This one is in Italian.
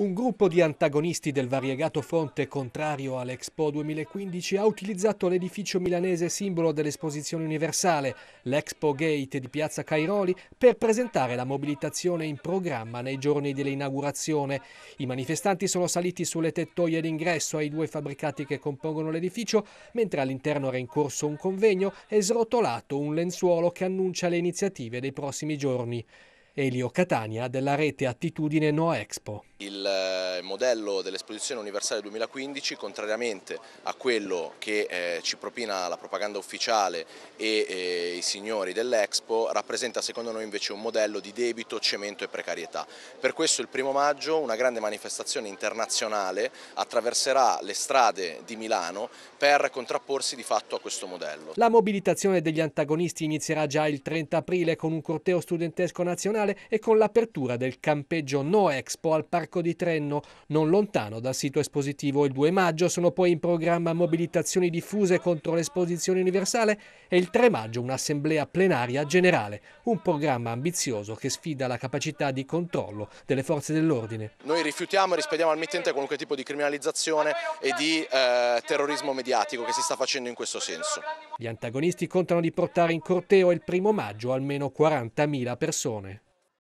Un gruppo di antagonisti del variegato fronte contrario all'Expo 2015 ha utilizzato l'edificio milanese simbolo dell'esposizione universale, l'Expo Gate di Piazza Cairoli, per presentare la mobilitazione in programma nei giorni dell'inaugurazione. I manifestanti sono saliti sulle tettoie d'ingresso ai due fabbricati che compongono l'edificio, mentre all'interno era in corso un convegno e srotolato un lenzuolo che annuncia le iniziative dei prossimi giorni. Elio Catania della rete Attitudine No Expo il eh, modello dell'esposizione universale 2015, contrariamente a quello che eh, ci propina la propaganda ufficiale e eh, i signori dell'Expo, rappresenta secondo noi invece un modello di debito, cemento e precarietà. Per questo il primo maggio una grande manifestazione internazionale attraverserà le strade di Milano per contrapporsi di fatto a questo modello. La mobilitazione degli antagonisti inizierà già il 30 aprile con un corteo studentesco nazionale e con l'apertura del campeggio No Expo al Parco parco di Trenno, non lontano dal sito espositivo. Il 2 maggio sono poi in programma mobilitazioni diffuse contro l'esposizione universale e il 3 maggio un'assemblea plenaria generale, un programma ambizioso che sfida la capacità di controllo delle forze dell'ordine. Noi rifiutiamo e rispediamo al mittente qualunque tipo di criminalizzazione e di eh, terrorismo mediatico che si sta facendo in questo senso. Gli antagonisti contano di portare in corteo il primo maggio almeno 40.000 persone.